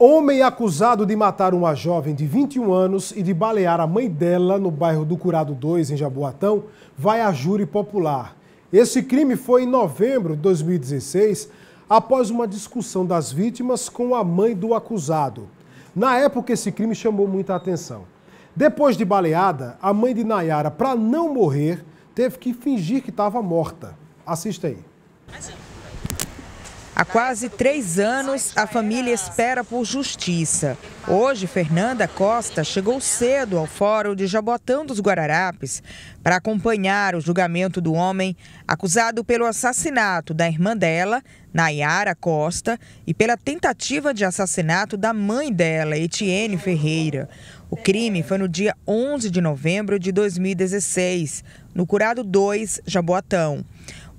Homem acusado de matar uma jovem de 21 anos e de balear a mãe dela no bairro do Curado 2, em Jaboatão, vai a júri popular. Esse crime foi em novembro de 2016, após uma discussão das vítimas com a mãe do acusado. Na época, esse crime chamou muita atenção. Depois de baleada, a mãe de Nayara, para não morrer, teve que fingir que estava morta. Assista aí. Há quase três anos, a família espera por justiça. Hoje, Fernanda Costa chegou cedo ao Fórum de Jabotão dos Guararapes para acompanhar o julgamento do homem acusado pelo assassinato da irmã dela, Nayara Costa, e pela tentativa de assassinato da mãe dela, Etienne Ferreira. O crime foi no dia 11 de novembro de 2016, no Curado 2, Jaboatão.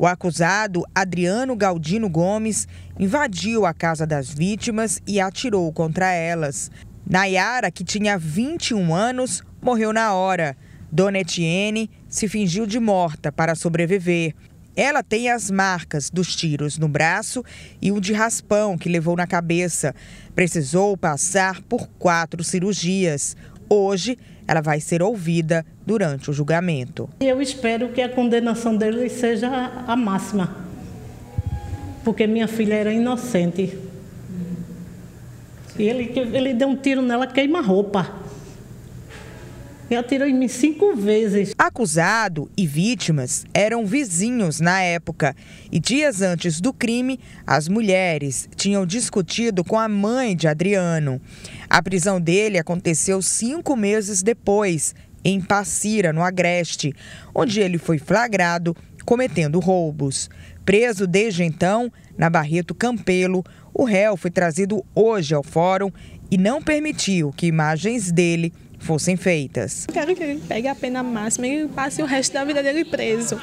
O acusado, Adriano Galdino Gomes, invadiu a casa das vítimas e atirou contra elas. Nayara, que tinha 21 anos, morreu na hora. Dona Etienne se fingiu de morta para sobreviver. Ela tem as marcas dos tiros no braço e o de raspão que levou na cabeça. Precisou passar por quatro cirurgias. Hoje, ela vai ser ouvida durante o julgamento. Eu espero que a condenação dele seja a máxima, porque minha filha era inocente. E ele, ele deu um tiro nela, queima roupa e atirou em mim cinco vezes. Acusado e vítimas eram vizinhos na época. E dias antes do crime, as mulheres tinham discutido com a mãe de Adriano. A prisão dele aconteceu cinco meses depois, em Passira, no Agreste, onde ele foi flagrado cometendo roubos. Preso desde então, na Barreto Campelo, o réu foi trazido hoje ao fórum e não permitiu que imagens dele fossem feitas. Quero que ele pegue a pena máxima e passe o resto da vida dele preso.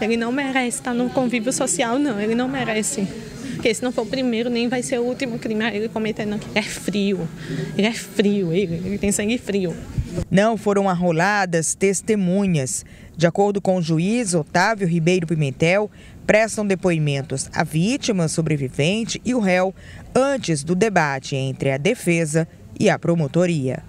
Ele não merece estar no convívio social, não. Ele não merece. Porque se não for o primeiro, nem vai ser o último crime que ele cometer, não. é frio. Ele é frio, ele, ele tem sangue frio. Não foram arroladas testemunhas. De acordo com o juiz Otávio Ribeiro Pimentel, prestam depoimentos a vítima, sobrevivente e o réu antes do debate entre a defesa e a promotoria.